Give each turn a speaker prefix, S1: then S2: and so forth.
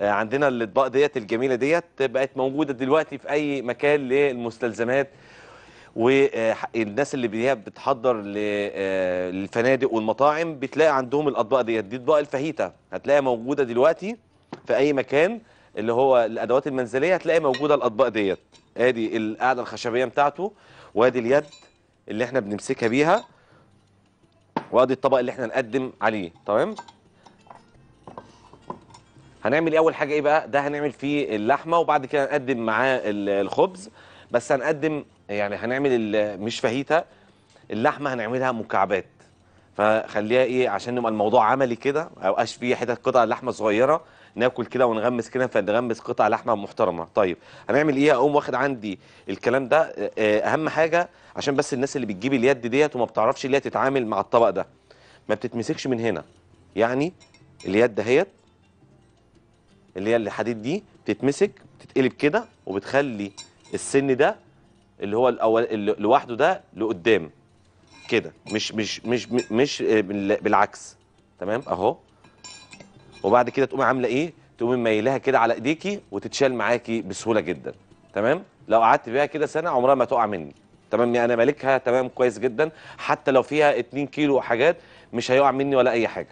S1: آه، عندنا الاطباق ديت الجميله ديت بقت موجوده دلوقتي في اي مكان للمستلزمات والناس اللي هي بتحضر آه، للفنادق والمطاعم بتلاقي عندهم الاطباق ديت دي اطباق الفاهيتا هتلاقيها موجوده دلوقتي في اي مكان اللي هو الادوات المنزليه هتلاقي موجوده الاطباق ديت ادي القاعده الخشبيه بتاعته وادي اليد اللي احنا بنمسكها بيها وادي الطبق اللي احنا نقدم عليه تمام هنعمل إيه؟ اول حاجه ايه بقى ده هنعمل فيه اللحمه وبعد كده هنقدم معاه الخبز بس هنقدم يعني هنعمل مش فاهيتا اللحمه هنعملها مكعبات فخليها ايه عشان نبقى الموضوع عملي كده ما يبقاش فيه حتت قطع لحمه صغيره ناكل كده ونغمس كده فنغمس قطع لحمه محترمه طيب هنعمل ايه اقوم واخد عندي الكلام ده آه، آه، اهم حاجه عشان بس الناس اللي بتجيب اليد ديت وما بتعرفش اللي هي تتعامل مع الطبق ده ما بتتمسكش من هنا يعني اليد دهيت اللي هي الحديد دي بتتمسك بتتقلب كده وبتخلي السن ده اللي هو الاول لوحده ده لقدام كده مش مش مش مش بالعكس تمام اهو وبعد كده تقومي عامله ايه تقومي مايلاها كده على ايديكي وتتشال معاكي بسهوله جدا تمام لو قعدت بيها كده سنه عمرها ما تقع مني تمام يعني انا مالكها تمام كويس جدا حتى لو فيها 2 كيلو حاجات مش هيقع مني ولا اي حاجه